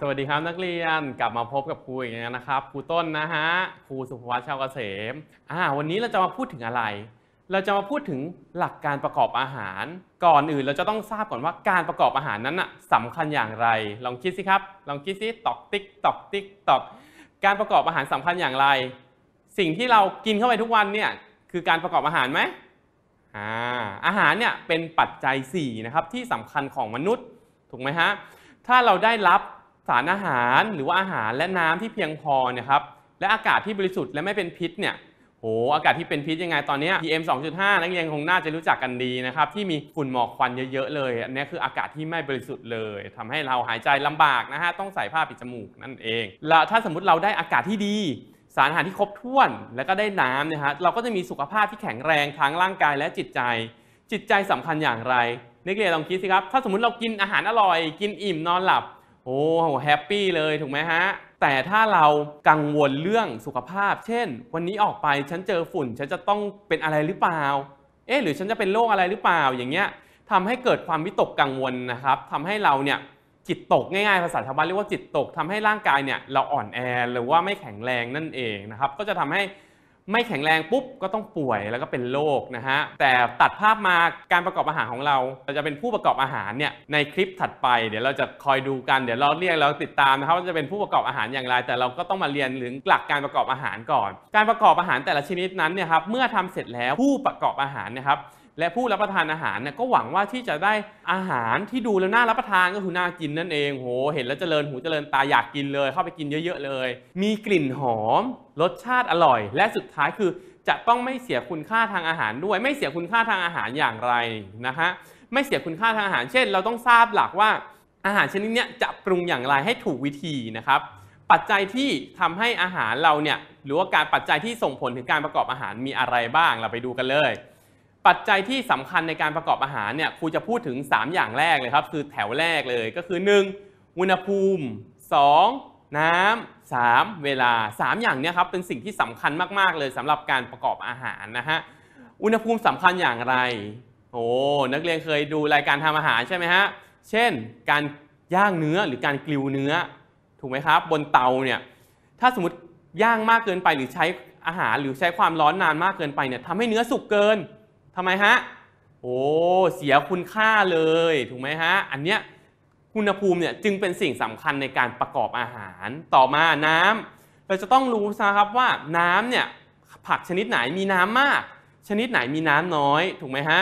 สวัสดีครับนักเรียนกลับมาพบกับครูอีกแล้วนะครับ ครูต้นนะฮะครูสุภวัชชาวเกษมอ่าวันนี้เราจะมาพูดถึงอะไร เราจะมาพูดถึงหลักการประกอบอาหาร ก่อนอื่นเราจะต้องทราบก่อนว่าการประกอบอาหารนั้นอะสำคัญอย่างไร ลองคิดสิครับลองคิดสิตอกติ๊กตอกติ๊กตอกการประกอบอาหารสำคัญอย่างไร สิ่งที่เรากินเข้าไปทุกวันเนี่ยคือการประกอบอาหารไหมอ่าอาหารเนี่ยเป็นปัจจัย4นะครับที่สำคัญของมนุษย์ถูกไหมฮะถ้าเราได้รับสารอาหารหรือว่าอาหารและน้ำที่เพียงพอนะครับและอากาศที่บริสุทธิ์และไม่เป็นพิษเนี่ยโหอากาศที่เป็นพิษยังไงตอนนี้ PM 2.5นักเรียนคงน่าจะรู้จักกันดีนะครับที่มีฝุ่นหมอกควันเยอะ ๆเลยอันนี้คืออากาศที่ไม่บริสุทธิ์เลย ทำให้เราหายใจลำบากนะฮะต้องใส่ผ้าปิดจมูกนั่นเองแล้วถ้าสมมติเราได้อากาศที่ดี สารอาหารที่ครบถ้วนแล้วก็ได้น้ำนะฮะเราก็จะมีสุขภาพที่แข็งแรงทั้งร่างกายและจิตใจ จิตใจสำคัญอย่างไรนักเรียนลองคิดสิครับถ้าสมมติเรากินอาหารอร่อย กินอิ่มนอนหลับโอ้โหแฮปปี้เลยถูกไหมฮะ แต่ถ้าเรากังวลเรื่องสุขภาพ เช่นวันนี้ออกไป ฉันเจอฝุ่น ฉันจะต้องเป็นอะไรหรือเปล่า เอ๊ะหรือฉันจะเป็นโรคอะไรหรือเปล่าอย่างเงี้ยทำให้เกิดความวิตกกังวลนะครับทำให้เราเนี่ยจิตตกง่ายๆภาษาชาวบ้านเรียกว่าจิตตกทำให้ร่างกายเนี่ยเราอ่อนแอหรือว่าไม่แข็งแรงนั่นเองนะครับก็จะทำให้ไม่แข็งแรงปุ๊บก็ต้องป่วยแล้วก็เป็นโรคนะฮะแต่ตัดภาพมาการประกอบอาหารของเราเราจะเป็นผู้ประกอบอาหารเนี่ยในคลิปถัดไปเดี๋ยวเราจะคอยดูกันเดี๋ยวเราเรียกเราติดตามนะครับว่าจะเป็นผู้ประกอบอาหารอย่างไร แต่เราก็ต้องมาเรียนถึงหลักการประกอบอาหารก่อน การประกอบอาหารแต่ละชนิดนั้นเนี่ยครับเมื่อทำเสร็จแล้วผู้ประกอบอาหารนะครับและผู้รับประทานอาหารเนี่ยก็หวังว่าที่จะได้อาหารที่ดูแล้วน่ารับประทานก็คือน่ากินนั่นเองโห เห็นแล้วเจริญหูเจริญตาอยากกินเลย เข้าไปกินเยอะ ๆ เลย มีกลิ่นหอม รสชาติอร่อย และสุดท้ายคือ จะต้องไม่เสียคุณค่าทางอาหารด้วย ไม่เสียคุณค่าทางอาหารอย่างไรนะฮะไม่เสียคุณค่าทางอาหาร เช่น เราต้องทราบหลักว่าอาหารชนิดนี้จะปรุงอย่างไรให้ถูกวิธีนะครับ ปัจจัยที่ทำให้อาหารเราเนี่ยหรือว่าการปัจจัยที่ส่งผลถึงการประกอบอาหารมีอะไรบ้างเราไปดูกันเลยปัจจัยที่สำคัญในการประกอบอาหารเนี่ยครูจะพูดถึง 3 อย่างแรกเลยครับคือแถวแรกเลยก็คือ 1. อุณหภูมิ 2. น้ำ 3. เวลา 3 อย่างเนี่ยครับเป็นสิ่งที่สำคัญมากๆเลยสำหรับการประกอบอาหารนะฮะอุณหภูมิสำคัญอย่างไรโอ้นักเรียนเคยดูรายการทำอาหารใช่ไหมฮะเช่น การย่างเนื้อหรือการกลิวเนื้อถูกไหมครับบนเตาเนี่ยถ้าสมมติย่างมากเกินไปหรือใช้อาหารหรือใช้ความร้อนนานมากเกินไปเนี่ยทำให้เนื้อสุกเกินทำไมฮะ โอ้เสียคุณค่าเลย ถูกไหมฮะ อันเนี้ยอุณหภูมิเนี่ยจึงเป็นสิ่งสำคัญในการประกอบอาหารต่อมาน้ำ เราจะต้องรู้นะครับว่าน้ำเนี่ยผักชนิดไหนมีน้ำมาก ชนิดไหนมีน้ำน้อย ถูกไหมฮะ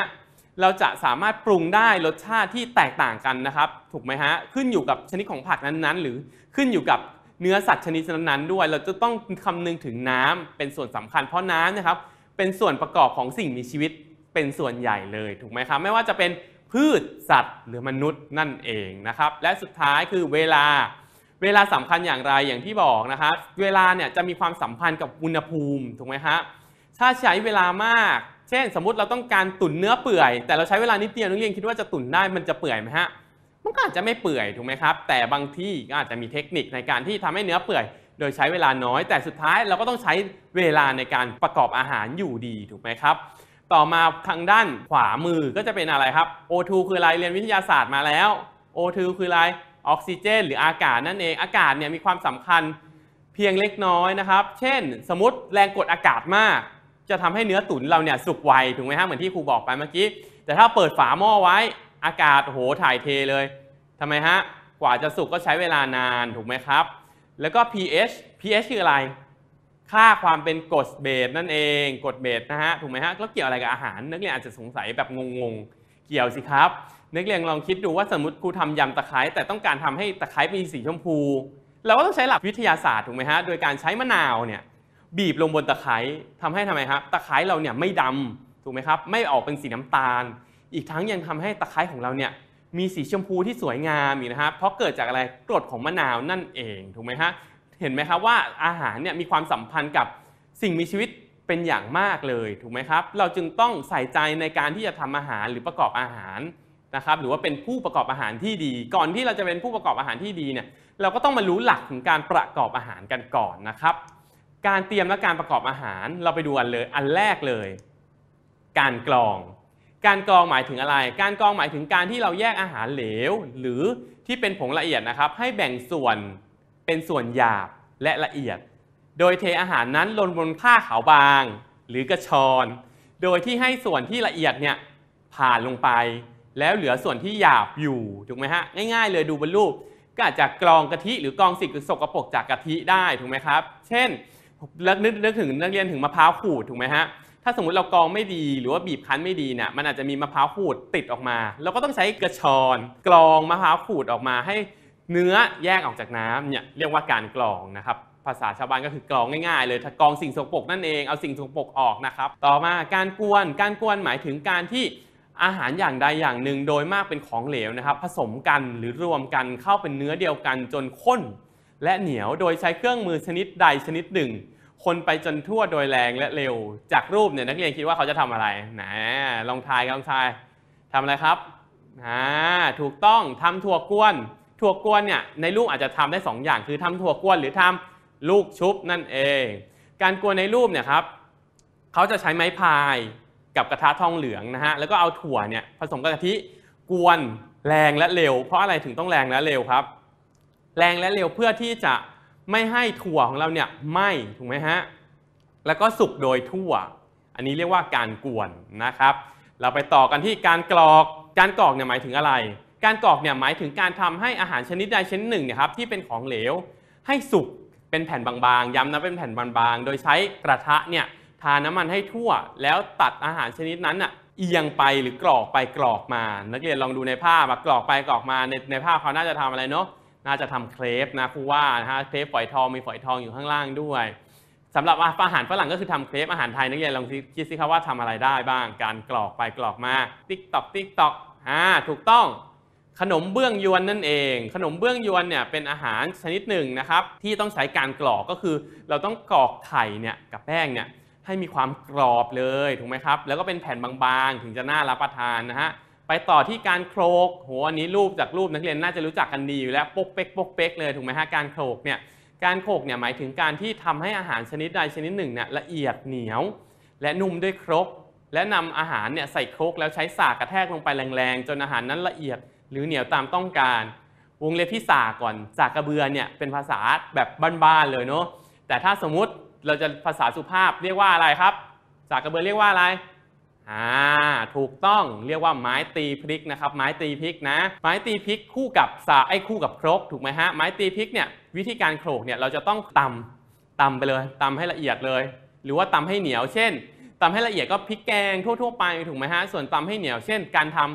เราจะสามารถปรุงได้รสชาติที่แตกต่างกันนะครับ ถูกไหมฮะขึ้นอยู่กับชนิดของผักนั้นๆ หรือขึ้นอยู่กับเนื้อสัตว์ชนิดนั้นๆด้วยเราจะต้องคำนึงถึงน้ำเป็นส่วนสำคัญ เพราะน้ำนะครับเป็นส่วนประกอบของสิ่งมีชีวิตเป็นส่วนใหญ่เลยถูกไหมครับไม่ว่าจะเป็นพืชสัตว์ หรือมนุษย์นั่นเองนะครับ และสุดท้ายคือเวลาเวลาสำคัญอย่างไรอย่างที่บอกนะครับ เวลาเนี่ยจะมีความสัมพันธ์กับอุณหภูมิถูกไหมับถ้าใช้เวลามาก เช่น สมมติเราต้องการตุ๋นเนื้อเปื่อย แต่เราใช้เวลานิดเดียวนักเรียนคิดว่าจะตุ๋นได้มันจะเปื่อยไหมฮะมันก็อาจจะไม่เปื่อยถูกไหมครับ แต่บางที่ก็อาจจะมีเทคนิคในการที่ทำให้เนื้อเปื่อย โดยใช้เวลาน้อย แต่สุดท้ายเราก็ต้องใช้เวลาในการประกอบอาหารอยู่ดีถูกไหมครับต่อมาทางด้านขวามือก็จะเป็นอะไรครับ O2 คืออะไร เรียนวิทยาศาสตร์มาแล้ว O2 คืออะไร ออกซิเจนหรืออากาศนั่นเอง อากาศเนี่ยมีความสำคัญเพียงเล็กน้อยนะครับ เช่น สมมติแรงกดอากาศมาก จะทำให้เนื้อตุ๋นเราเนี่ยสุกไวถูกไหมฮะเหมือนที่ครูบอกไปเมื่อกี้ แต่ถ้าเปิดฝาหม้อไว้อากาศโหถ่ายเทเลย ทำไมฮะ กว่าจะสุกก็ใช้เวลานานถูกไหมครับ แล้วก็ pH pH คืออะไรค่าความเป็นกรดเบสนั่นเอง กรดเบสนะฮะถูกไหมฮะแล้วเกี่ยวอะไรกับอาหารนักเรียนอาจจะสงสัยแบบงงๆ เกี่ยวสิครับนักเรียนลองคิดดูว่าสมมติครูทำยำตะไคร้แต่ต้องการทำให้ตะไคร้มีสีชมพูเราก็ต้องใช้หลักวิทยาศาสตร์ถูกไหมฮะโดยการใช้มะนาวเนี่ยบีบลงบนตะไคร้ทำให้ทำไมครับตะไคร้เราเนี่ยไม่ดำถูกไหมครับ ไม่ออกเป็นสีน้ำตาลอีกทั้งยังทำให้ตะไคร้ของเราเนี่ยมีสีชมพูที่สวยงามอีกนะครับ เพราะเกิดจากอะไรกรดของมะนาวนั่นเองถูกไหมฮะเห็นไหมครับว่าอาหารเนี่ยมีความสัมพันธ์กับสิ่งมีชีวิตเป็นอย่างมากเลยถูกไหมครับเราจึงต้องใส่ใจในการที่จะทำอาหารหรือประกอบอาหารนะครับหรือว่าเป็นผู้ประกอบอาหารที่ดี ก่อนที่เราจะเป็นผู้ประกอบอาหารที่ดีเนี่ยเราก็ต้องมารู้หลักของการประกอบอาหารกันก่อนนะครับ การเตรียมและการประกอบอาหารเราไปดูกันเลยอันแรกเลย การกรอง การกรองหมายถึงอะไร การกรองหมายถึงการที่เราแยกอาหารเหลว หรือที่เป็นผงละเอียดนะครับให้แบ่งส่วนเป็นส่วนหยาบและละเอียด โดยเทอาหารนั้นลงบนผ้าขาวบางหรือกระชอน โดยที่ให้ส่วนที่ละเอียดเนี่ยผ่านลงไป แล้วเหลือส่วนที่หยาบอยู่ถูกไหมฮะง่ายๆเลยดูบนรูปก็อาจจะกรองกะทิหรือกรองสิ่งสกปรกจากกะทิได้ถูกไหมครับ เช่นนึกนึกถึงนักเรียนถึงมะพร้าวขูดถูกไหมฮะถ้าสมมติเรากรองไม่ดีหรือว่าบีบคั้นไม่ดีเนี่ยมันอาจจะมีมะพร้าวขูดติดออกมา เราก็ต้องใช้กระชอนกรองมะพร้าวขูดออกมาให้เนื้อแยกออกจากน้ำเนี่ยเรียกว่าการกรองนะครับ ภาษาชาวบ้านก็คือกรองง่ายๆเลยกรองสิ่งสกปรกนั่นเอง เอาสิ่งสกปรกออกนะครับ ต่อมาการกวนการกวนหมายถึงการที่อาหารอย่างใดอย่างหนึ่งโดยมากเป็นของเหลวนะครับผสมกันหรือรวมกันเข้าเป็นเนื้อเดียวกันจนข้น และเหนียวโดยใช้เครื่องมือชนิดใดชนิดหนึ่ง คนไปจนทั่วโดยแรงและเร็วจากรูปเนี่ยนักเรียนคิดว่าเขาจะทำอะไรนะลองทายกันลองทายทำอะไรครับอ่าถูกต้องทำถั่วกวนถั่วกวนเนี่ยในรูปอาจจะทำได้2อย่างคือทำถั่วกวนหรือทำลูกชุบนั่นเอง การกวนในรูปเนี่ยครับเขาจะใช้ไม้พายกับกระทะทองเหลืองนะฮะแล้วก็เอาถั่วเนี่ยผสมกับกะทิกวนแรงและเร็วเพราะอะไรถึงต้องแรงและเร็วครับ แรงและเร็วเพื่อที่จะไม่ให้ถั่วของเราเนี่ยไหม้ถูกไหมฮะแล้วก็สุกโดยทั่ว อันนี้เรียกว่าการกวนนะครับ เราไปต่อกันที่การกรอกการกรอกเนี่ยหมายถึงอะไรการกรอกเนี่ยหมายถึงการทำให้อาหารชนิดใดชนิดหนึ่งเนี่ยครับที่เป็นของเหลวให้สุกเป็นแผ่นบางๆย้ำนะเป็นแผ่นบางๆ โดยใช้กระทะเนี่ยทาน้ำมันให้ทั่ว แล้วตัดอาหารชนิดนั้นอ่ะเอียงไปหรือกรอกไปกรอกมา นักเรียนลองดูในภาพกรอกไปกรอกมาในในภาพเขาน่าจะทำอะไรเนาะน่าจะทำเครปนะครูว่านะฮะเครปฝอยทองมีฝอยทองอยู่ข้างล่างด้วยสำหรับอาหารฝรั่งก็คือทำเครป อาหารไทยนักเรียนลองคิดสิครับว่าทำอะไรได้บ้าง การกรอกไปกรอกมา ติ๊กตอกติ๊กตอกอ่าถูกต้องขนมเบื้องยวนนั่นเองขนมเบื้องยวนเนี่ยเป็นอาหารชนิดหนึ่งนะครับที่ต้องใช้การกรอกก็คือ เราต้องกรอกไข่เนี่ยกับแป้งเนี่ยให้มีความกรอบเลยถูกไหมครับแล้วก็เป็นแผ่นบางๆ ถึงจะน่ารับประทานนะฮะไปต่อที่การโครกโหอันนี้รูปจากรูปนักเรียนน่าจะรู้จักกันดีอยู่แล้วปกเป๊กปกเป๊กเลยถูกไหมฮะการโครกเนี่ยการโครกเนี่ยหมายถึงการที่ทำให้อาหารชนิดใดชนิดหนึ่งเนี่ยละเอียดเหนียว และนุ่มด้วยครกและนำอาหารเนี่ยใส่ครกแล้วใช้สากกระแทกลงไปแรงๆจนอาหารนั้นละเอียดหรือเหนียวตามต้องการวงเล็บที่สาก่อนสากกระเบือเนี่ยเป็นภาษาแบบบ้านๆเลยเนาะแต่ถ้าสมมุติเราจะภาษาสุภาพเรียกว่าอะไรครับ สากกระเบือเรียกว่าอะไรอ่าถูกต้องเรียกว่าไม้ตีพริกนะครับไม้ตีพริกนะ ไม้ตีพริกคู่กับสาไอ้คู่กับครกถูกไหมฮะไม้ตีพริกเนี่ยวิธีการโขลกเนี่ยเราจะต้องตำตำไปเลยตำให้ละเอียดเลย หรือว่าตำให้เหนียวเช่นตำให้ละเอียดก็พริกแกงทั่วๆ ไป ถูกไหมฮะส่วนตำให้เหนียวเช่น การทำ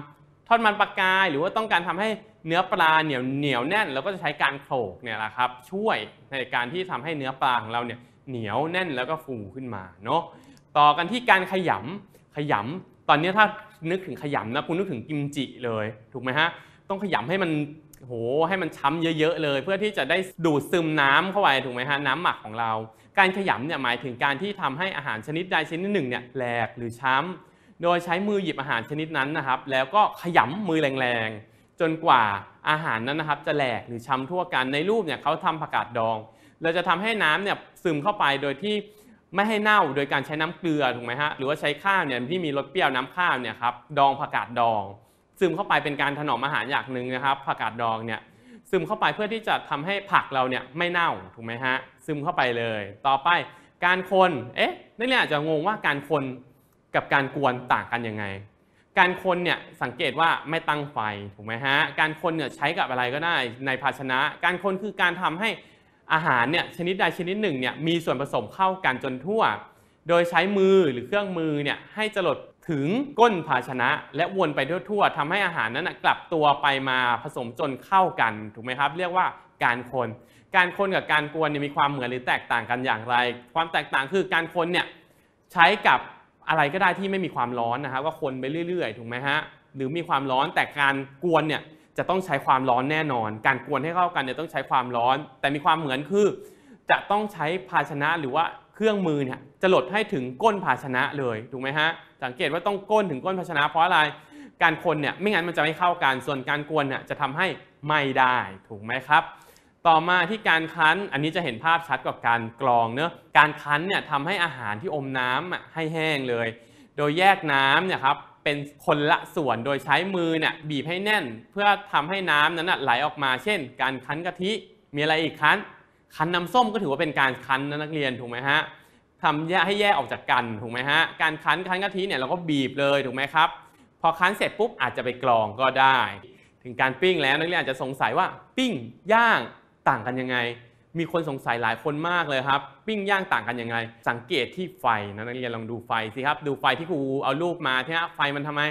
ทอดมันปลากายหรือว่าต้องการทำให้เนื้อปลาเหนียวเหนียวแน่นเราก็จะใช้การโขลกเนี่ยแหละครับช่วยในการที่ทำให้เนื้อปลาของเราเนี่ยเหนียวแน่นแล้วก็ฟูขึ้นมาเนาะต่อกันที่การขยำขยำตอนนี้ถ้านึกถึงขยำนะคุณนึกถึงกิมจิเลยถูกไหมฮะต้องขยำให้มันโหให้มันช้ำเยอะ ๆ เลย เพื่อที่จะได้ดูดซึมน้ำเข้าไปถูกไหมฮะน้ำหมักของเรา การขยำเนี่ยหมายถึงการที่ทำให้อาหารชนิดใดชนิดหนึ่งเนี่ยแหลกหรือช้ำโดยใช้มือหยิบอาหารชนิดนั้นนะครับ แล้วก็ขยำมือแรงๆจนกว่าอาหารนั้นนะครับ จะแหลกหรือช้าทั่วกันในรูปเนี่ยเขาทำผักกาดดอง เราจะทำให้น้ำเนี่ยซึมเข้าไปโดยที่ไม่ให้เน่าโดยการใช้น้ำเกลือถูกไหมฮะหรือว่าใช้ข้าวเนี่ยที่มีรสเปรี้ยวน้ำข้าวเนี่ยครับดองผักกาดดอง ซึมเข้าไปเป็นการถนอมอาหารอย่างหนึ่งนะครับผักกาดดองเนี่ยซึมเข้าไปเพื่อที่จะทำให้ผักเราเนี่ยไม่เน่าถูกไหมฮะซึมเข้าไปเลย ต่อไปการคนเอ๊ะนี่นหละจะงงว่าการคนกับการกวนต่างกันยังไง การคนเนี่ยสังเกตว่าไม่ตั้งไฟถูกไหมฮะ การคนเนี่ยใช้กับอะไรก็ได้ในภาชนะ การคนคือการทำให้อาหารเนี่ยชนิดใดชนิดหนึ่งเนี่ยมีส่วนผสมเข้ากันจนทั่ว โดยใช้มือหรือเครื่องมือเนี่ยให้จรดถึงก้นภาชนะ และวนไปทั่ว ๆทำให้อาหารนั้นกลับตัวไปมาผสมจนเข้ากันถูกไหมครับ เรียกว่าการคน การคนกับการกวนมีความเหมือนหรือแตกต่างกันอย่างไร ความแตกต่างคือการคนเนี่ยใช้กับอะไรก็ได้ที่ไม่มีความร้อนนะครับก็คนไปเรื่อยๆ ถูกไหมฮะ หรือมีความร้อนแต่การกวนเนี่ยจะต้องใช้ความร้อนแน่นอน การกวนให้เข้ากันเนี่ยต้องใช้ความร้อนแต่มีความเหมือนคือ จะต้องใช้ภาชนะหรือว่าเครื่องมือเนี่ยจะหลดให้ถึงก้นภาชนะเลยถูกไหมฮะสังเกตว่าต้องก้นถึงก้นภาชนะเพราะอะไรการคนเนี่ยไม่งั้นมันจะไม่เข้ากันส่วนการกวนเนี่ยจะทำให้ไม่ได้ถูกไหมครับต่อมาที่การคั้นอันนี้จะเห็นภาพชัดกว่าการกรองเนอะการคั้นเนี่ยทำให้อาหารที่อมน้ำให้แห้งเลย โดยแยกน้ำเนี่ยครับเป็นคนละส่วนโดยใช้มือเนี่ยบีบให้แน่นเพื่อทำให้น้ำนั้นไหลออกมาเช่นการคั้นกะทิมีอะไรอีกคั้นคั้นน้าส้มก็ถือว่าเป็นการคั้นนักเรียนถูกไหมฮะทำให้แยกออกจากกันถูกไหมฮะการคั้นคั้นกะทิเนี่ยเราก็บีบเลยถูกไหมครับพอคั้นเสร็จปุ๊บอาจจะไปกรองก็ได้ ถึงการปิ้งแล้วนักเรียนอาจจะสงสัยว่าปิ้งย่างต่างกันยังไง มีคนสงสัยหลายคนมากเลยครับ ปิ้งย่างต่างกันยังไง สังเกตที่ไฟนะนักเรียนลองดูไฟสิครับ ดูไฟที่ครูเอารูปมาที่ไฟมันทำไม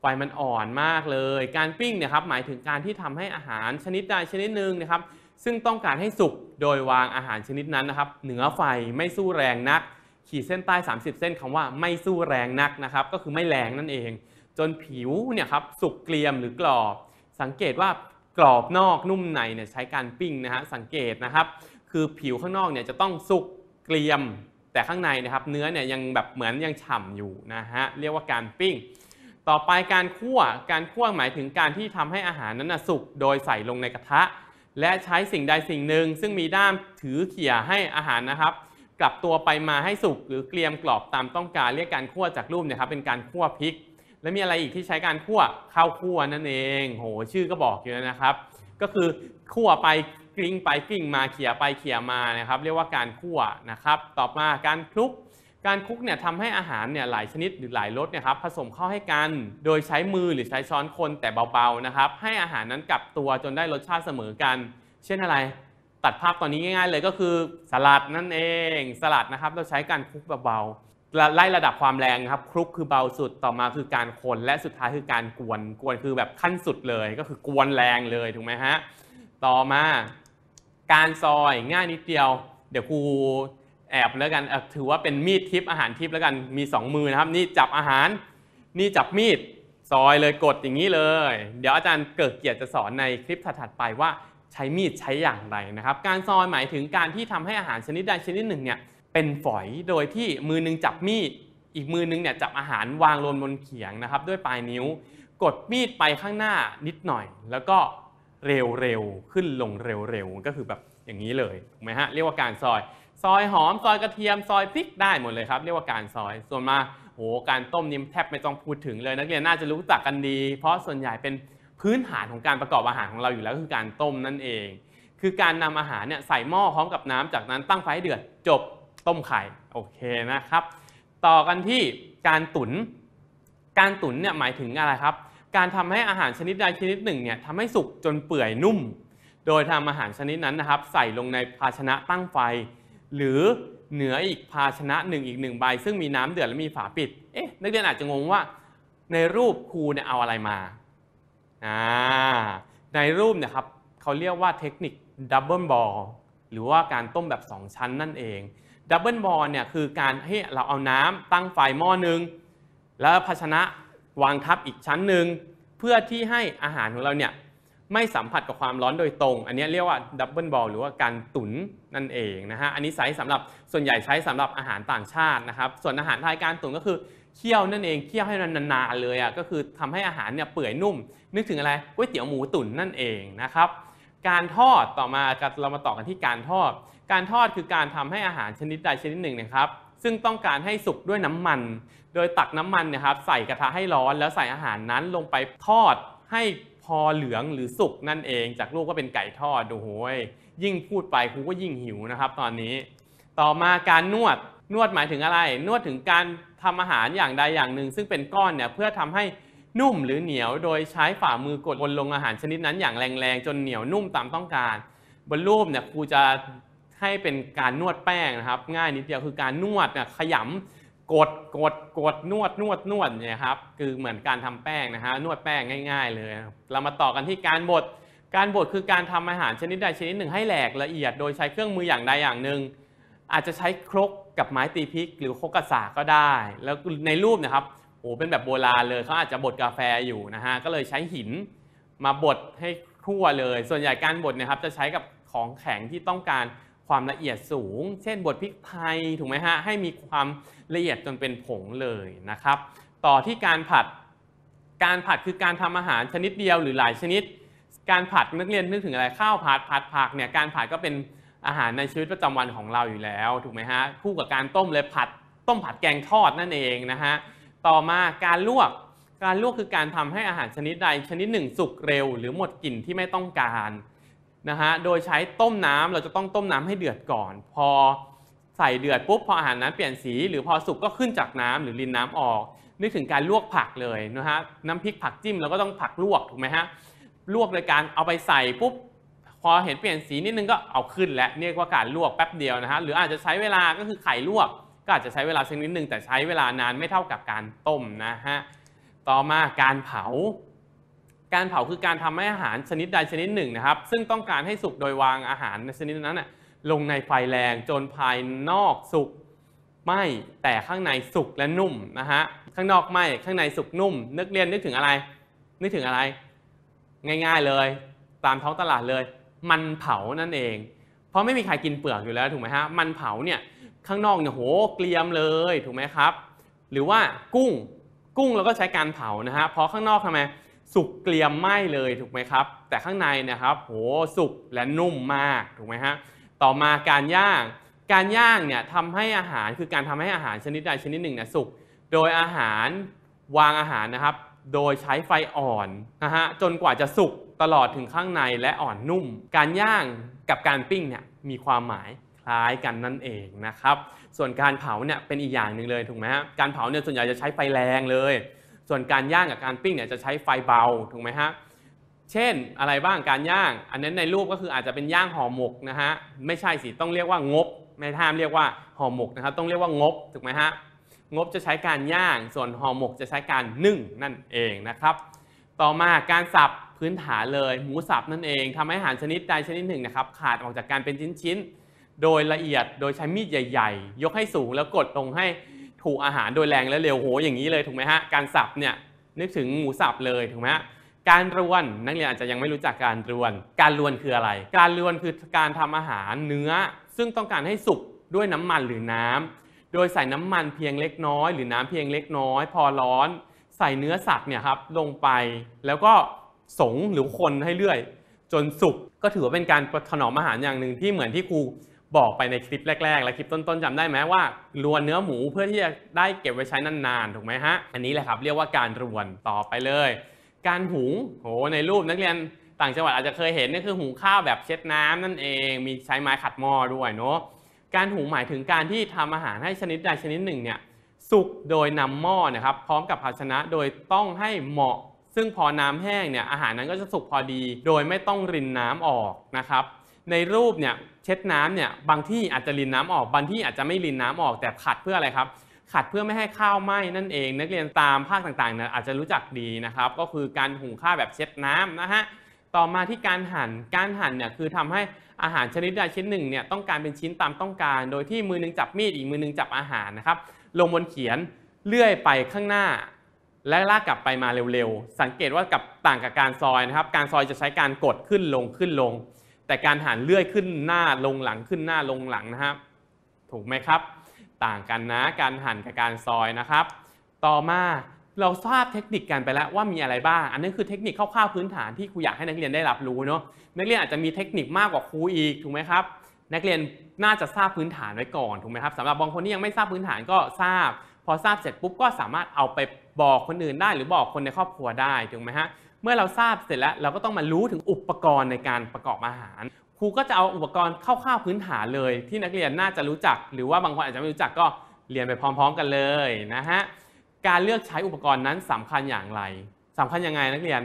ไฟมันอ่อนมากเลย การปิ้งเนี่ยครับ หมายถึงการที่ทำให้อาหารชนิดใดชนิดหนึ่งนะครับ ซึ่งต้องการให้สุก โดยวางอาหารชนิดนั้นนะครับ เหนือไฟ ไม่สู้แรงนัก ขีดเส้นใต้ 30 เส้นคำว่าไม่สู้แรงนักนะครับ ก็คือไม่แรงนั่นเอง จนผิวเนี่ยครับสุกเกลียมหรือกรอบ สังเกตว่ากรอบนอกนุ่มในเนี่ยใช้การปิ้งนะฮะสังเกตนะครับคือผิวข้างนอกเนี่ยจะต้องสุกเกรียมแต่ข้างในนะครับเนื้อเนี่ยยังแบบเหมือนยังฉ่ำอยู่นะฮะเรียกว่าการปิ้งต่อไปการคั่วการคั่วหมายถึงการที่ทำให้อาหารนั้นสุกโดยใส่ลงในกระทะ และใช้สิ่งใดสิ่งหนึ่ง ซึ่งมีด้ามถือเขี่ยให้อาหารนะครับ กลับตัวไปมาให้สุกหรือเกรียมกรอบตามต้องการ เรียกการคั่วจากรูปเนี่ยครับเป็นการคั่วพริกแล้วมีอะไรอีกที่ใช้การคั่วข้าวคั่วนั่นเอง โหชื่อก็บอกอยู่แล้วนะครับ ก็คือคั่วไปกลิ้งไปกลิ้งมาเขี่ยไปเขี่ยมานะครับ เรียกว่าการคั่วนะครับ ต่อมาการคลุก การคลุกเนี่ยทำให้อาหารเนี่ยหลายชนิดหรือหลายรสเนี่ยครับ ผสมเข้าให้กันโดยใช้มือหรือใช้ช้อนคนแต่เบาๆนะครับ ให้อาหารนั้นกลับตัวจนได้รสชาติเสมอกัน เช่นอะไรตัดภาพตอนนี้ง่าย ๆ เลยก็คือสลัดนั่นเอง สลัดนะครับ เราใช้การคลุกเบาๆไล่ระดับความแรงครับคลุกคือเบาสุดต่อมาคือการคนและสุดท้ายคือการกวน กวนคือแบบขั้นสุดเลยก็คือกวนแรงเลยถูกไหมฮะต่อมาการซอยง่ายนิดเดียว เดี๋ยวครูแอบแล้วกันถือว่าเป็นมีดทิป อาหารทิปแล้วกันมี 2 มือนะครับ นี่จับอาหาร นี่จับมีด ซอยเลยกดอย่างนี้เลย เดี๋ยวอาจารย์เกิดเกียรติจะสอนในคลิปถัดๆไปว่าใช้มีดใช้อย่างไรนะครับการซอยหมายถึงการที่ทำให้อาหารชนิดใดชนิดหนึ่งเนี่ยเป็นฝอย โดยที่มือนึงจับมีด อีกมือนึงเนี่ยจับอาหารวางลงบนเขียงนะครับ ด้วยปลายนิ้ว กดมีดไปข้างหน้านิดหน่อย แล้วก็เร็วเร็วขึ้นลงเร็วเร็วก็คือแบบอย่างนี้เลย ถูกไหมฮะ เรียกว่าการซอย ซอยหอม ซอยกระเทียม ซอยพริกได้หมดเลยครับ เรียกว่าการซอย ส่วนมา โห การต้มนิ่มแทบไม่ต้องพูดถึงเลย นักเรียนน่าจะรู้จักกันดี เพราะส่วนใหญ่เป็นพื้นฐานของการประกอบอาหารของเราอยู่แล้วคือการต้มนั่นเอง คือการนำอาหารเนี่ยใส่หม้อพร้อมกับน้ำจากนั้นตั้งไฟเดือด จบต้มไข่ โอเคนะครับ ต่อกันที่การตุนการตุนเนี่ยหมายถึงอะไรครับ การทำให้อาหารชนิดใดชนิดหนึ่งเนี่ยทำให้สุกจนเปื่อยนุ่ม โดยทำอาหารชนิดนั้นนะครับ ใส่ลงในภาชนะตั้งไฟ หรือเหนืออีกภาชนะหนึ่งอีกหนึ่งใบซึ่งมีน้ำเดือดและมีฝาปิด เอ๊ะ นักเรียนอาจจะงงว่าในรูปครูเนี่ยเอาอะไรมาอ่าในรูปเนี่ยครับเขาเรียกว่าเทคนิคดับเบิลบอลหรือว่าการต้มแบบ 2 ชั้นนั่นเองดับเบิลบอลเนี่ยคือการให้เราเอาน้ำ ตั้งไฟหม้อหนึ่งแล้วภาชนะวางทับอีกชั้นหนึ่ง เพื่อที่ให้อาหารของเราเนี่ยไม่สัมผัสกับความร้อนโดยตรง อันนี้เรียกว่าดับเบิลบอลหรือว่าการตุนนั่นเองนะฮะอันนี้ใช้สำหรับส่วนใหญ่ใช้สำหรับอาหารต่างชาตินะครับ ส่วนอาหารไทยการตุนก็คือเคี่ยวนั่นเองเคี่ยวให้นานๆ เลยอ่ะก็คือทำให้อาหารเนี่ยเปื่อยนุ่ม นึกถึงอะไรก๋วยเตี๋ยวหมูตุ๋นนั่นเองนะครับการทอดต่อมาเรามาต่อกันที่การทอดการทอดคือการทำให้อาหารชนิดใดชนิดหนึ่งนะครับ ซึ่งต้องการให้สุกด้วยน้ำมัน โดยตักน้ำมันนะครับ ใส่กระทะให้ร้อน แล้วใส่อาหารนั้นลงไปทอดให้พอเหลืองหรือสุกนั่นเอง จากรูปก็เป็นไก่ทอด ดูโหยยิ่งพูดไปครูก็ยิ่งหิวนะครับ ตอนนี้ ต่อมาการนวด นวดหมายถึงอะไร นวดถึงการทำอาหารอย่างใดอย่างหนึ่ง ซึ่งเป็นก้อนเนี่ยเพื่อทำให้นุ่มหรือเหนียว โดยใช้ฝ่ามือกดบนลงอาหารชนิดนั้น อย่างแรงๆจนเหนียวนุ่มตามต้องการบนรูปเนี่ยครูจะให้เป็นการนวดแป้งนะครับง่ายนิดเดียวคือการนวดนะขยำกดกดกดนวดนวดนวดเนี่ยครับคือเหมือนการทำแป้งนะฮะนวดแป้งง่าย ๆเลย เรามาต่อกันที่การบดการบดคือการทำอาหารชนิดใดชนิดหนึ่งให้แหลกละเอียด โดยใช้เครื่องมืออย่างใดอย่างหนึ่ง อาจจะใช้ครกกับไม้ตีพริก หรือครกกระสาก็ได้ แล้วในรูปนะครับโอ้เป็นแบบโบราณเลยเขาอาจจะบดกาแฟอยู่นะฮะก็เลยใช้หิน มาบดให้ทั่วเลย ส่วนใหญ่การบดนะครับจะใช้กับของแข็งที่ต้องการความละเอียดสูง เช่นบดพริกไทย ถูกไหมฮะ ให้มีความละเอียดจนเป็นผงเลยนะครับ ต่อที่การผัด การผัดคือการทำอาหารชนิดเดียวหรือหลายชนิด การผัดนักเรียนนึกถึงอะไร ข้าวผัด ผัดผักเนี่ย การผัดก็เป็นอาหารในชีวิตประจำวันของเราอยู่แล้ว ถูกไหมฮะ คู่กับการต้มเลยผัดต้มผัดแกงทอดนั่นเองนะฮะ ต่อมาการลวก การลวกคือการทำให้อาหารชนิดใดชนิดหนึ่งสุกเร็ว หรือหมดกลิ่นที่ไม่ต้องการนะฮะ โดยใช้ต้มน้ำเราจะต้องต้มน้ำให้เดือดก่อน พอใส่เดือดปุ๊บ พออาหารนั้นเปลี่ยนสี หรือพอสุกก็ขึ้นจากน้ำหรือรินน้ำออก นึกถึงการลวกผักเลยนะฮะ น้ำพริกผักจิ้มเราก็ต้องผักลวก ถูกไหมฮะ ลวกโดยการเอาไปใส่ปุ๊บ พอเห็นเปลี่ยนสีนิดนึงก็เอาขึ้นและเรียกว่าการลวกแป๊บเดียวนะฮะ หรืออาจจะใช้เวลาก็คือไข่ลวก ก็อาจจะใช้เวลาสักนิดนึง แต่ใช้เวลานานไม่เท่ากับการต้มนะฮะ ต่อมาการเผาการเผาคือการทำให้อาหารชนิดใดชนิดหนึ่งนะครับ ซึ่งต้องการให้สุกโดยวางอาหารชนิดนั้นลงในไฟแรงจนภายนอกสุกไหมแต่ข้างในสุกและนุ่มนะฮะ ข้างนอกไหมข้างในสุกนุ่มนึกเรียน นึกถึงอะไร นึกถึงอะไร ง่ายๆเลยตามท้องตลาดเลย มันเผานั่นเอง เพราะไม่มีใครกินเปลือกอยู่แล้วถูกไหมฮะมันเผาเนี่ยข้างนอก เนี่ยโหเกลียมเลยถูกไหมครับ หรือว่ากุ้งกุ้งเราก็ใช้การเผานะฮะเพราะข้างนอกทำไมสุกเกลียมไหมเลยถูกไหมครับ แต่ข้างในนะครับโหสุกและนุ่มมากถูกไหมฮะต่อมาการย่าง การย่างเนี่ยทำให้อาหารคือการทำให้อาหารชนิดใดชนิดหนึ่งเนี่ยสุกโดยอาหารวางอาหารนะครับ โดยใช้ไฟอ่อนนะฮะจนกว่าจะสุกตลอดถึงข้างในและอ่อนนุ่ม การย่างกับการปิ้งเนี่ยมีความหมายคล้ายกันนั่นเองนะครับ ส่วนการเผาเนี่ยเป็นอีกอย่างหนึ่งเลยถูกไหมฮะการเผาเนี่ยส่วนใหญ่จะใช้ไฟแรงเลยส่วนการย่างกับการปิ้งเนี่ยจะใช้ไฟเบาถูกไหมฮะ เช่นอะไรบ้างการย่าง อันนั้นในรูปก็คืออาจจะเป็นย่างห่อหมกนะฮะไม่ใช่สิต้องเรียกว่างบไม่ท่ามเรียกว่าห่อหมกนะครับต้องเรียกว่างบถูกไหมฮะงบจะใช้การย่าง ส่วนห่อหมกจะใช้การนึ่งนั่นเองนะครับต่อมาการสับพื้นฐานเลยหมูสับนั่นเอง ทำให้อาหารชนิดใดชนิดหนึ่งนะครับขาดออกจากการเป็นชิ้นๆโดยละเอียดโดยใช้มีดใหญ่ ๆ ยกให้สูงแล้วกดลงให้ถูกอาหารโดยแรงและเร็วโหอย่างนี้เลยถูกไหมฮะการสับเนี่ยนึกถึงหมูสับเลยถูกไหมฮะการรวนนักเรียนอาจจะยังไม่รู้จักการรวน การรวนคืออะไร การรวนคือการทำอาหารเนื้อ ซึ่งต้องการให้สุกด้วยน้ำมันหรือน้ำ โดยใส่น้ำมันเพียงเล็กน้อยหรือน้ำเพียงเล็กน้อย พอร้อน ใส่เนื้อสัตว์เนี่ยครับลงไปแล้วก็สงหรือคนให้เรื่อย จนสุกก็ถือว่าเป็นการถนอมอาหารอย่างหนึ่งที่เหมือนที่ครูบอกไปในคลิปแรกๆ และคลิปต้นๆจำได้ไหมว่า รวนเนื้อหมูเพื่อที่จะได้เก็บไว้ใช้นานๆถูกไหมฮะ อันนี้แหละครับ เรียกว่าการรวนต่อไปเลย การหุงโหในรูปนักเรียนต่างจังหวัดอาจจะเคยเห็นนี่คือหุงข้าวแบบเช็ดน้ำนั่นเองมีใช้ไม้ขัดหม้อด้วยเนาะการหุงหมายถึงการที่ทำอาหารให้ชนิดใดชนิดหนึ่งเนี่ยสุกโดยนำหม้อนะครับ พร้อมกับภาชนะโดยต้องให้เหมาะ ซึ่งพอน้ำแห้งเนี่ยอาหารนั้นก็จะสุกพอดี โดยไม่ต้องรินน้ำออกนะครับ ในรูปเนี่ยช็ดน้ำเนี่ยบางที่อาจจะรินน้ำออกบางที่อาจจะไม่รินน้ำออกแต่ขัดเพื่ออะไรครับขัดเพื่อไม่ให้ข้าวไหม้นั่นเอง นักเรียนตามภาคต่างๆเนี่ยอาจจะรู้จักดีนะครับ ก็คือการหุงข้าวแบบเช็ดน้ำนะฮะต่อมาที่การหั่นการหั่นเนี่ยคือทำให้อาหารชนิดใดชิ้นหนึ่งเนี่ยต้องการเป็นชิ้นตามต้องการ โดยที่มือนึงจับมีดอีกมือนึงจับอาหารนะครับลงบนเขียนเลื่อยไปข้างหน้า และลากกลับไปมาเร็วๆสังเกตว่ากับต่างกับการซอยนะครับ การซอยจะใช้การกดขึ้นลงขึ้นลงแต่การหันเลื่อยขึ้นหน้าลงหลังขึ้นหน้าลงหลังนะครับถูกไหมครับ ต่างกันนะการหันกับการซอยนะครับ ต่อมาเราทราบเทคนิคกันไปแล้วว่ามีอะไรบ้างอันนี้คือเทคนิคคร่าวๆพื้นฐานที่ครูอยากให้นักเรียนได้รับรู้เนาะนักเรียนอาจจะมีเทคนิคมากกว่าครูอีกถูกไหมครับนักเรียนน่าจะทราบพื้นฐานไว้ก่อนถูกไหมครับสำหรับบางคนที่ยังไม่ทราบพื้นฐานก็ทราบ พอทราบเสร็จปุ๊บก็สามารถเอาไปบอกคนอื่นได้ หรือบอกคนในครอบครัวได้ถูกไหมฮะเมื่อเราทราบเสร็จแล้วเราก็ต้องมารู้ถึงอุปกรณ์ในการประกอบอาหาร ครูก็จะเอาอุปกรณ์คร่าวๆพื้นฐานเลย ที่นักเรียนน่าจะรู้จัก หรือว่าบางคนอาจจะไม่รู้จักก็เรียนไปพร้อม ๆกันเลยนะฮะการเลือกใช้อุปกรณ์นั้นสำคัญอย่างไร สำคัญยังไงนักเรียน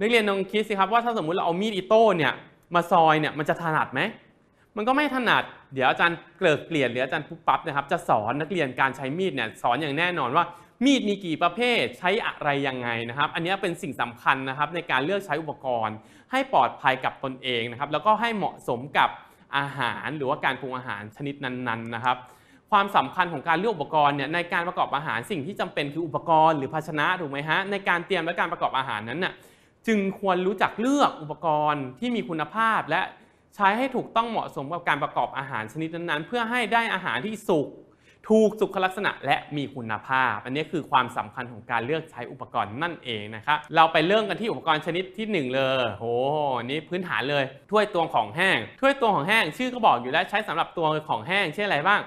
นักเรียนลองคิดสิครับว่าถ้าสมมุติเราเอามีดอิโต้เนี่ยมาซอยเนี่ยมันจะถนัดไหมมันก็ไม่ถนัดเดี๋ยวอาจารย์เกลิกเกลี่ยนหรืออาจารย์ปุ๊บปั๊บนะครับจะสอนนักเรียนการใช้มีดเนี่ยสอนอย่างแน่นอนว่ามีดมีกี่ประเภทใช้อะไรยังไงนะครับ อันนี้เป็นสิ่งสำคัญนะครับในการเลือกใช้อุปกรณ์ ให้ปลอดภัยกับตนเองนะครับแล้วก็ให้เหมาะสมกับอาหารหรือว่าการปรุงอาหารชนิดนั้นๆนะครับ ความสำคัญของการเลือกอุปกรณ์เนี่ยในการประกอบอาหาร สิ่งที่จำเป็นคืออุปกรณ์หรือภาชนะถูกไหมฮะในการเตรียมและการประกอบอาหารนั้นน่ะจึงควรรู้จักเลือกอุปกรณ์ที่มีคุณภาพและใช้ให้ถูกต้องเหมาะสมกับการประกอบอาหารชนิดนั้นๆ เพื่อให้ได้อาหารที่สุกถูกสุขลักษณะและมีคุณภาพ อันนี้คือความสำคัญของการเลือกใช้อุปกรณ์นั่นเองนะครับ เราไปเริ่มกันที่อุปกรณ์ชนิดที่ 1 เลย โหนี่พื้นฐานเลย ถ้วยตวงของแห้ง ถ้วยตวงของแห้ง ชื่อก็บอกอยู่แล้ว ใช้สำหรับตวงของแห้ง เช่นอะไรบ้าง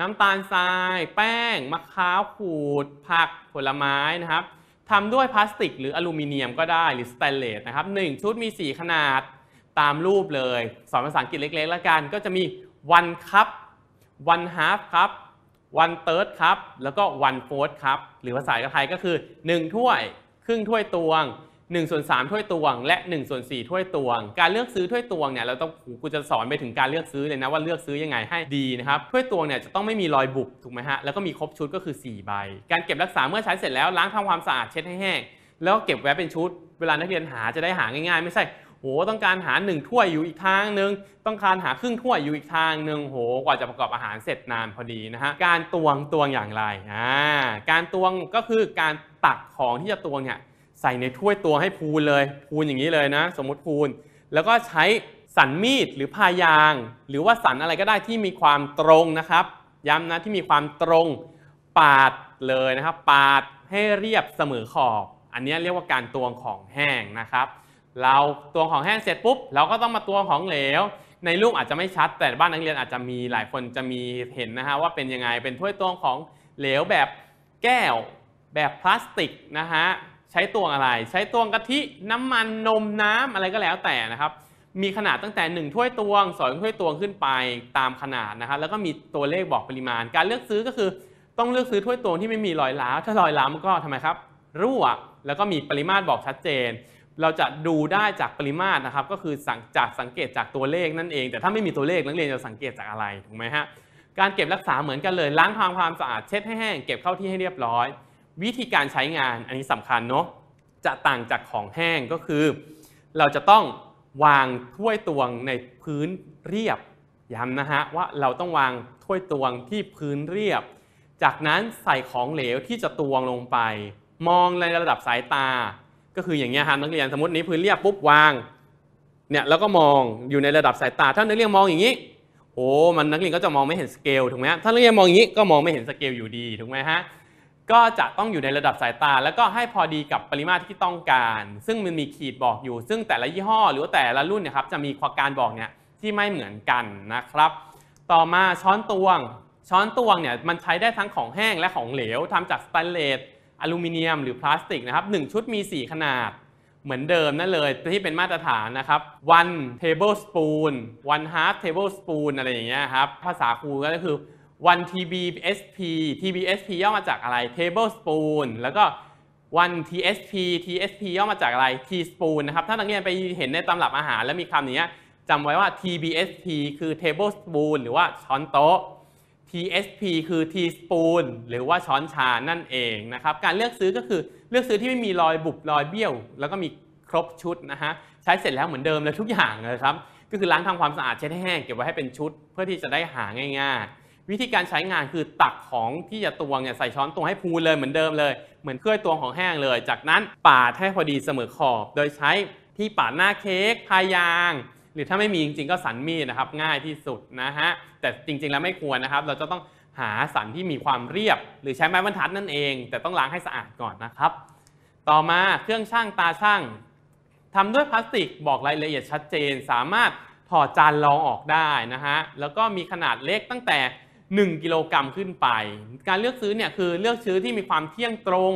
น้ำตาลทราย แป้ง มะพร้าวขูด ผัก ผลไม้นะครับทำด้วยพลาสติก หรืออลูมิเนียมก็ได้หรือสแตนเลสนะครับ1ชุดมี 4 ขนาดตามรูปเลย สอนภาษาอังกฤษเล็กๆแล้วกัน ก็จะมี one cup one half cup วันเติร์ดครับแล้วก็วันโฟร์ทครับ หรือภาษาไทยก็คือ1ถ้วยครึ่งถ้วยตวง1ส่วน3ถ้วยตวง และ1ส่วน4ถ้วยตวง การเลือกซื้อถ้วยตวงเนี่ยเราต้องกูจะสอนไปถึงการเลือกซื้อเลยนะว่าเลือกซื้อยังไงให้ดีนะครับถ้วยตวงเนี่ยจะต้องไม่มีรอยบุบถูกไหมฮะแล้วก็มีครบชุดก็คือ 4 ใบ การเก็บรักษาเมื่อใช้เสร็จแล้วล้างทำความสะอาดเช็ดให้แห้ง แล้วก็เก็บไว้เป็นชุดเวลานักเรียนหาจะได้หาง่าย ๆไม่ใช่โหต้องการหาหนึ่งถ้วยอยู่อีกทางหนึ่งต้องการหาครึ่งถ้วยอยู่อีกทางหนึ่งโห กว่าจะประกอบอาหารเสร็จนานพอดีนะฮะการตวงตวงอย่างไรอ่าการตวงก็คือการตักของที่จะตวงเนี่ยใส่ในถ้วยตวงให้พูนเลยพูนอย่างนี้เลยนะ สมมติพูนแล้วก็ใช้สันมีดหรือพายาง หรือว่าสันอะไรก็ได้ที่มีความตรงนะครับ ย้ำนะที่มีความตรงปาดเลยนะครับปาดให้เรียบเสมอขอบ อันนี้เรียกว่าการตวงของแห้งนะครับเราตวงของแห้งเสร็จปุ๊บ เราก็ต้องมาตวงของเหลว ในรูปอาจจะไม่ชัดแต่บ้านนักเรียนอาจจะมีหลายคนจะมีเห็นนะฮะว่าเป็นยังไงเป็นถ้วยตวงของเหลวแบบแก้ว แบบพลาสติกนะฮะใช้ตวงอะไรใช้ตวงกะทิ น้ำมันนมน้ำอะไรก็แล้วแต่นะครับมีขนาดตั้งแต่ 1 ถ้วยตวง2ถ้วยตวงขึ้นไปตามขนาดนะครับแล้วก็มีตัวเลขบอกปริมาณ การเลือกซื้อก็คือต้องเลือกซื้อถ้วยตวงที่ไม่มีรอยล้าถ้ารอยล้ามันก็ทำไมครับรั่วแล้วก็มีปริมาตรบอกชัดเจนเราจะดูได้จากปริมาตรนะครับ ก็คือสังจากสังเกตจากตัวเลขนั่นเอง แต่ถ้าไม่มีตัวเลขนักเรียนจะสังเกตจากอะไรถูกไหมฮะการเก็บรักษาเหมือนกันเลยล้างทำความสะอาดเช็ดให้แห้งเก็บเข้าที่ให้เรียบร้อย วิธีการใช้งานอันนี้สำคัญเนาะจะต่างจากของแห้งก็คือ เราจะต้องวางถ้วยตวงในพื้นเรียบย้ำนะฮะว่าเราต้องวางถ้วยตวงที่พื้นเรียบ จากนั้นใส่ของเหลวที่จะตวงลงไป มองในระดับสายตาก็คืออย่างเงี้ยครับนักเรียนสมมตินี้พื้นเรียบปุ๊บวางเนี่ยแล้วก็มองอยู่ในระดับสายตาถ้านักเรียนมองอย่างนี้โอ้มันนักเรียนก็จะมองไม่เห็นสเกลถูกไหมถ้านักเรียนมองอย่างนี้ก็มองไม่เห็นสเกลอยู่ดีถูกไหมฮะก็จะต้องอยู่ในระดับสายตา แล้วก็ให้พอดีกับปริมาตรที่ต้องการ ซึ่งมันมีขีดบอกอยู่ ซึ่งแต่ละยี่ห้อ หรือว่าแต่ละรุ่นเนี่ยครับจะมีความการบอกเนี่ยที่ไม่เหมือนกันนะครับต่อมาช้อนตวงช้อนตวงเนี่ยมันใช้ได้ทั้งของแห้งและของเหลวทำจากสแตนเลสอลูมิเนียมหรือพลาสติกนะครับ1ชุดมี 4 ขนาด เหมือนเดิมนั่นเลยที่เป็นมาตรฐานนะครับ one tablespoon one half tablespoon อะไรอย่างเงี้ยครับ ภาษาครูก็คือ one tbsp tbsp ย่อมาจากอะไร tablespoon แล้วก็ one tsp tsp ย่อมาจากอะไร teaspoon นะครับถ้านักเรียนไปเห็นในตำรับอาหารแล้วมีคำนี้จำไว้ว่า tbsp คือ tablespoon หรือว่าช้อนโต๊ะ TSP คือ teaspoon หรือว่าช้อนชานั่นเองนะครับการเลือกซื้อก็คือเลือกซื้อที่ไม่มีรอยบุบ รอยเบี้ยว แล้วก็มีครบชุดนะฮะใช้เสร็จแล้วเหมือนเดิมเลยทุกอย่างเลยครับก็คือล้างทำความสะอาดเช็ดให้แห้งเก็บไว้ให้เป็นชุดเพื่อที่จะได้หาง่าย ๆ วิธีการใช้งานคือตักของที่จะตวงเนี่ยใส่ช้อนตวงให้พูนเลยเหมือนเดิมเลย เหมือนเคลื่อยตวงของแห้งเลย จากนั้นปาดให้พอดีเสมอขอบ โดยใช้ที่ปาดหน้าเค้กพายางรือถ้าไม่มีจริงๆก็สันมีดนะครับง่ายที่สุดนะฮะแต่จริง ๆ แล้วไม่ควรนะครับเราจะต้องหาสันที่มีความเรียบหรือใช้ไม้บรรทัดนั่นเอง แต่ต้องล้างให้สะอาดก่อนนะครับต่อมาเครื่องช่างตาช่างทำด้วยพลาสติกบอกรายละเอียดชัดเจนสามารถถอดจานรองออกได้นะฮะแล้วก็มีขนาดเล็กตั้งแต่ 1 กิโลกรัมขึ้นไป การเลือกซื้อเนี่ยคือเลือกซื้อที่มีความเที่ยงตรง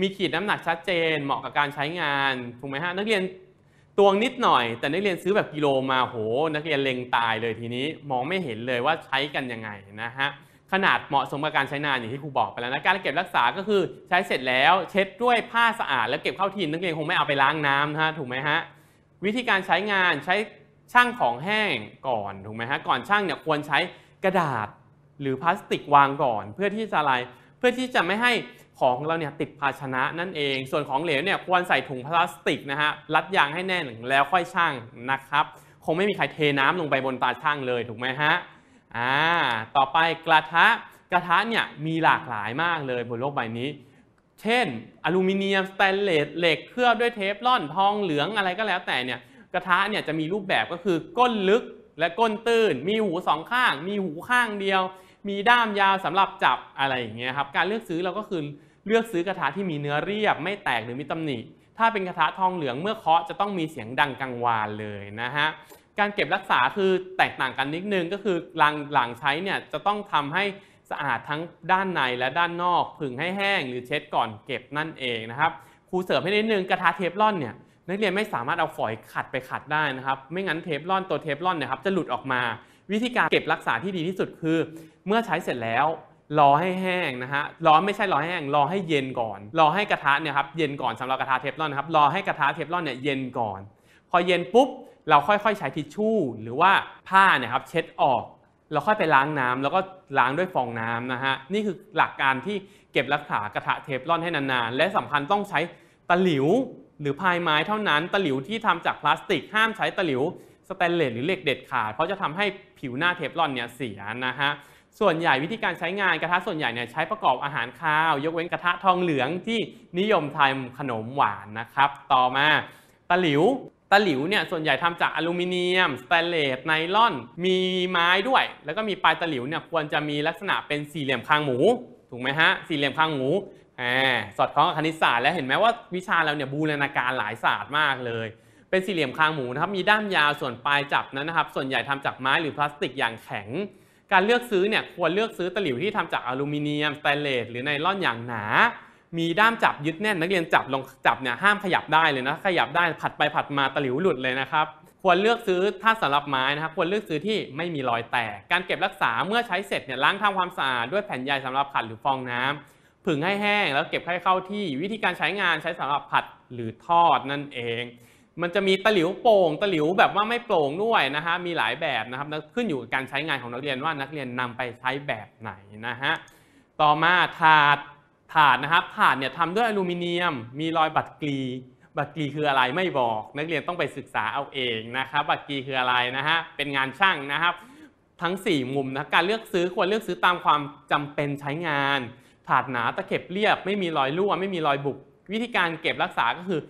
มีขีดน้ำหนักชัดเจน เหมาะกับการใช้งานถูกไหมฮะนักเรียนตวงนิดหน่อย แต่นักเรียนซื้อแบบกิโลมาโหนักเรียนเล็งตายเลยทีนี้มองไม่เห็นเลยว่าใช้กันยังไงนะฮะขนาดเหมาะสมกับการใช้นาน อย่างที่ครูบอกไปแล้วนะการเก็บรักษาก็คือใช้เสร็จแล้วเช็ดด้วยผ้าสะอาด แล้วเก็บเข้าทีนนักเรียนคงไม่เอาไปล้างน้ำนะฮะถูกไหมฮะวิธีการใช้งานใช้ช่างของแห้งก่อนถูกไหมฮะก่อนช่างเนี่ยควรใช้กระดาษ หรือพลาสติกวางก่อน เพื่อที่จะอะไรเพื่อที่จะไม่ให้ของเราเนี่ยติดภาชนะนั่นเอง ส่วนของเหลวเนี่ยควรใส่ถุงพลาสติกนะฮะรัดยางให้แน่น แล้วค่อยชั่งนะครับ คงไม่มีใครเทน้ำลงไปบนตาช่างเลย ถูกไหมฮะอ่าต่อไปกระทะกระทะเนี่ยมีหลากหลายมากเลยบนโลกใบนี้ เช่นอลูมิเนียมสแตนเลส เหล็กเคลือบด้วยเทฟลอนทองเหลืองอะไรก็แล้ว แต่เนี่ยกระทะเนี่ยจะมีรูปแบบก็คือก้นลึกและก้นตื้น มีหูสองข้าง มีหูข้างเดียวมีด้ามยาวสำหรับจับอะไรอย่างเงี้ยครับการเลือกซื้อเราก็คือเลือกซื้อกระทะที่มีเนื้อเรียบ ไม่แตกหรือมีตำหนิถ้าเป็นกระทะทองเหลืองเมื่อเคาะจะต้องมีเสียงดังกังวานเลยนะฮะการเก็บรักษาคือแตกต่างกันนิดนึงก็คือ หลังหลังใช้เนี่ยจะต้องทำให้สะอาดทั้งด้านในและด้านนอกผึ่งให้แห้ง หรือเช็ดก่อนเก็บนั่นเองนะครับครูเสริมให้นิดนึงกระทะเทฟลอนเนี่ยนักเรียนไม่สามารถเอาฝอยขัดไปขัดได้นะครับไม่งั้นเทฟลอนตัวเทฟลอนเนี่ยครับจะหลุดออกมาวิธีการเก็บรักษาที่ดีที่สุดคือเมื่อใช้เสร็จแล้วรอให้แห้งนะฮะรอไม่ใช่รอให้แห้งรอให้เย็นก่อนรอให้กระทะเนี่ยครับเย็นก่อนสำหรับกระทะเทฟลอนนะครับรอให้กระทะเทฟลอนเนี่ยเย็นก่อน พอเย็นปุ๊บ เราค่อยๆใช้ทิชชู่ หรือว่าผ้าเนี่ยครับเช็ดออก เราค่อยไปล้างน้ำ แล้วก็ล้างด้วยฟองน้ำนะฮะนี่คือหลักการที่เก็บรักษากระทะเทฟลอนให้นานๆและสำคัญต้องใช้ตะหลิวหรือพายไม้เท่านั้น ตะหลิวที่ทำจากพลาสติกห้ามใช้ตะหลิว สแตนเลสหรือเหล็กเด็ดขาดเพราะจะทำให้ผิวหน้าเทฟลอนเนี่ยเสียนะฮะ ส่วนใหญ่วิธีการใช้งานกระทะส่วนใหญ่เนี่ยใช้ประกอบอาหารคาว ยกเว้นกระทะทองเหลืองที่นิยมทำขนมหวานนะครับต่อมาตะหลิว ตะหลิวเนี่ยส่วนใหญ่ทำจากอลูมิเนียมสแตนเลสไนล่อนมีไม้ด้วย แล้วก็มีปลายตะหลิวเนี่ยควรจะมีลักษณะเป็นสี่เหลี่ยมคางหมูถูกไหมฮะสี่เหลี่ยมคางหมูแหมสอดคล้องกับคณิตศาสตร์แล้วเห็นไหมว่าวิชาเราเนี่ยบูรณาการหลายศาสตร์มากเลยเป็นสี่เหลี่ยมคางหมูนะครับ มีด้ามยาวส่วนปลายจับนั้นนะครับ ส่วนใหญ่ทำจากไม้หรือพลาสติกอย่างแข็ง การเลือกซื้อเนี่ยควรเลือกซื้อตะหลิวที่ทำจากอลูมิเนียมสแตนเลสหรือไนล่อนอย่างหนา มีด้ามจับยึดแน่นนักเรียนจับลงจับเนี่ยห้ามขยับได้เลยนะขยับได้ผัดไปผัดมาตะหลิวหลุดเลยนะครับ ควรเลือกซื้อถ้าสำหรับไม้นะครับควรเลือกซื้อที่ไม่มีรอยแตก การเก็บรักษาเมื่อใช้เสร็จเนี่ยล้างทำความสะอาดด้วยแผ่นใยสำหรับผัดหรือฟองน้ำ ผึ่งให้แห้งแล้วเก็บให้เข้าที่วิธีการใช้งานใช้สำหรับผัดหรือทอดนั่นเองมันจะมีตะหลิวโปร่งตะหลิวแบบว่าไม่โปร่งด้วยนะฮะมีหลายแบบนะครับขึ้นอยู่กับการใช้งานของนักเรียนว่านักเรียนนำไปใช้แบบไหนนะฮะต่อมาถาดถาดนะครับถาดเนี่ยทำด้วยอลูมิเนียม มีรอยบัดกรีบัดกรีคืออะไรไม่บอก นักเรียนต้องไปศึกษาเอาเองนะครับบัดกรีคืออะไรนะฮะเป็นงานช่างนะครับทั้ง 4 มุมนะการเลือกซื้อควรเลือกซื้อตามความจำเป็นใช้งาน ถาดหนาตะเข็บเรียบ ไม่มีรอยรั่ว ไม่มีรอยบุบวิธีการเก็บรักษาก็คือ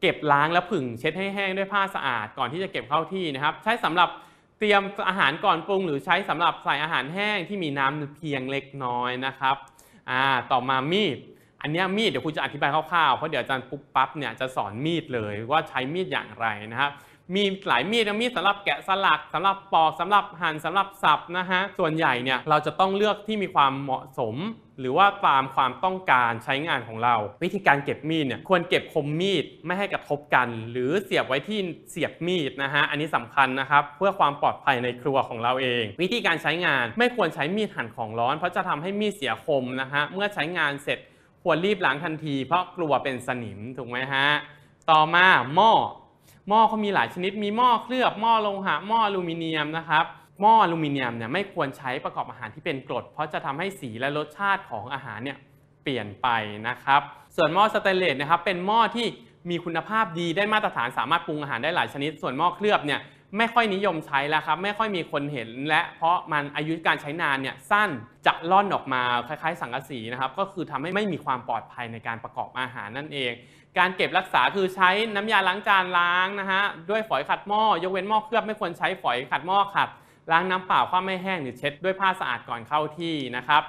เก็บล้างและผึ่งเช็ดให้แห้งด้วยผ้าสะอาดก่อนที่จะเก็บเข้าที่นะครับ ใช้สำหรับเตรียมอาหารก่อนปรุง หรือใช้สำหรับใส่อาหารแห้งที่มีน้ำเพียงเล็กน้อยนะครับอ่าต่อมามีด อันนี้มีดเดี๋ยวคุณจะอธิบายคร่าวๆเพราะเดี๋ยวอาจารย์ปุ๊บปั๊บเนี่ยจะสอนมีดเลยว่าใช้มีดอย่างไรนะครับมีหลายมีดนะมีดสำหรับแกะสลักสำหรับปอกสำหรับหั่นสำหรับสับนะฮะส่วนใหญ่เนี่ยเราจะต้องเลือกที่มีความเหมาะสม หรือว่าตามความต้องการใช้งานของเรา วิธีการเก็บมีดเนี่ยควรเก็บคมมีดไม่ให้กระทบกัน หรือเสียบไว้ที่เสียบมีดนะฮะอันนี้สำคัญนะครับเพื่อความปลอดภัยในครัวของเราเอง วิธีการใช้งานไม่ควรใช้มีดหั่นของร้อน เพราะจะทำให้มีดเสียคมนะฮะเมื่อใช้งานเสร็จควรรีบล้างทันที เพราะกลัวเป็นสนิมถูกไหมฮะต่อมาหม้อหม้อเขามีหลายชนิด มีหม้อเคลือบ หม้อโลหะ หม้ออลูมิเนียมนะครับ หม้ออลูมิเนียมเนี่ยไม่ควรใช้ประกอบอาหารที่เป็นกรด เพราะจะทำให้สีและรสชาติของอาหารเนี่ยเปลี่ยนไปนะครับ ส่วนหม้อสแตนเลสนะครับ เป็นหม้อที่มีคุณภาพดีได้มาตรฐาน สามารถปรุงอาหารได้หลายชนิด ส่วนหม้อเคลือบเนี่ยไม่ค่อยนิยมใช้แล้วครับ ไม่ค่อยมีคนเห็น และเพราะมันอายุการใช้นานเนี่ยสั้น จะล่อนออกมาคล้ายๆ สังกะสีนะครับ ก็คือทำให้ไม่มีความปลอดภัยในการประกอบอาหารนั่นเองการเก็บรักษาคือใช้น้ำยาล้างจานล้างนะฮะด้วยฝอยขัดหม้อยกเว้นหม้อเคลือบไม่ควรใช้ฝอยขัดหม้อขัดล้างน้ำเปล่าความไม่แห้งหรือเช็ดด้วยผ้าสะอาดก่อนเข้าที่นะครับ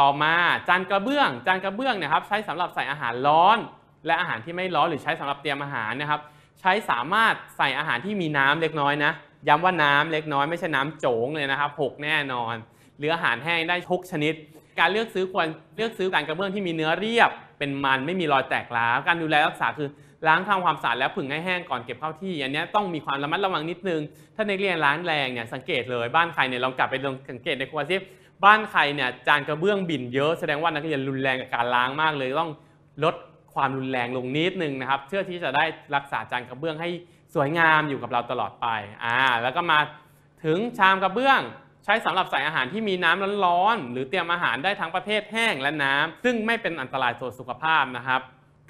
ต่อมาจานกระเบื้องจานกระเบื้องนะครับใช้สำหรับใส่อาหารร้อน และอาหารที่ไม่ร้อนหรือใช้สำหรับเตรียมอาหารนะครับ ใช้สามารถใส่อาหารที่มีน้ำเล็กน้อยนะย้ำว่าน้ำเล็กน้อย ไม่ใช่น้ำโจงเลยนะครับหกแน่นอนหรืออาหารแห้งได้ทุกชนิด การเลือกซื้อควรเลือกซื้อจานกระเบื้องที่มีเนื้อเรียบเป็นมันไม่มีรอยแตกร้าวการดูแลรักษาคือล้างทำความสะอาดแล้วผึ่งให้แห้งก่อนเก็บเข้าที่อันนี้ต้องมีความระมัดระวังนิดนึง ถ้าในเรียนร้านแรงเนี่ยสังเกตเลยบ้านใครเนี่ยลองกลับไปลองสังเกตในครัวซิบ้านใครเนี่ยจานกระเบื้องบินเยอะ แสดงว่านักเรียนรุนแรงกับการล้างมากเลยต้องลดความรุนแรงลงนิดนึงนะครับเพื่อที่จะได้รักษาจานกระเบื้องให้สวยงามอยู่กับเราตลอดไปอ่าแล้วก็มาถึงชามกระเบื้องใช้สำหรับใส่อาหารที่มีน้ำร้อนๆหรือเตรียมอาหารได้ทั้งประเภทแห้งและน้ำซึ่งไม่เป็นอันตรายต่อสุขภาพนะครับ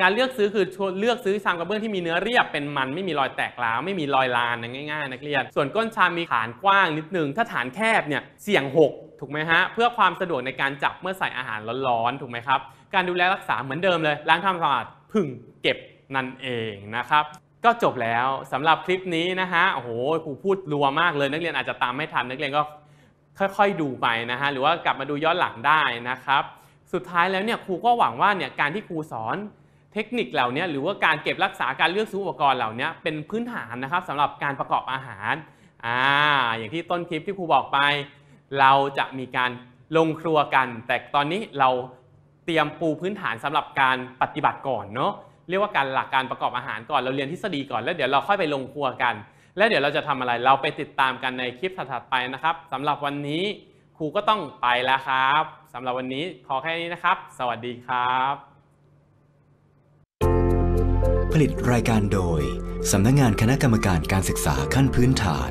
การเลือกซื้อคือเลือกซื้อชามกระเบื้องที่มีเนื้อเรียบเป็นมันไม่มีรอยแตกร้าว ไม่มีรอยลานง่ายๆนักเรียนส่วนก้นชามมีฐานกว้างนิดนึง ถ้าฐานแคบเนี่ยเสี่ยงหกถูกไหมฮะเพื่อความสะดวกในการจับเมื่อใส่อาหารร้อนๆถูกไหมครับการดูแลรักษาเหมือนเดิมเลยล้างทำความสะอาดพึ่งเก็บนั่นเองนะครับ ก็จบแล้วสำหรับคลิปนี้นะฮะโอ้โหครูพูดรัวมากเลยนักเรียนอาจจะตามไม่ทันนักเรียนก็ค่อยๆดูไปนะฮะหรือว่ากลับมาดูย้อนหลังได้นะครับ สุดท้ายแล้วเนี่ยครูก็หวังว่าเนี่ยการที่ครูสอนเทคนิคเหล่านี้หรือว่าการเก็บรักษาการเลือกซื้ออุปกรณ์เหล่านี้เป็นพื้นฐานนะครับสำหรับการประกอบอาหารอ่าอย่างที่ต้นคลิปที่ครูบอกไป เราจะมีการลงครัวกัน แต่ตอนนี้เราเตรียมปูพื้นฐานสำหรับการปฏิบัติก่อนเนาะเรียกว่าการหลักการประกอบอาหารก่อนเราเรียนทฤษฎีก่อนแล้ว เดี๋ยวเราค่อยไปลงครัวกันแล้วเดี๋ยวเราจะทำอะไร เราไปติดตามกันในคลิปถัดๆไปนะครับสำหรับวันนี้ครูก็ต้องไปแล้วครับสำหรับวันนี้ขอแค่นี้นะครับ สวัสดีครับ ผลิตรายการโดยสำนักงงานคณะกรรมการการศึกษาขั้นพื้นฐาน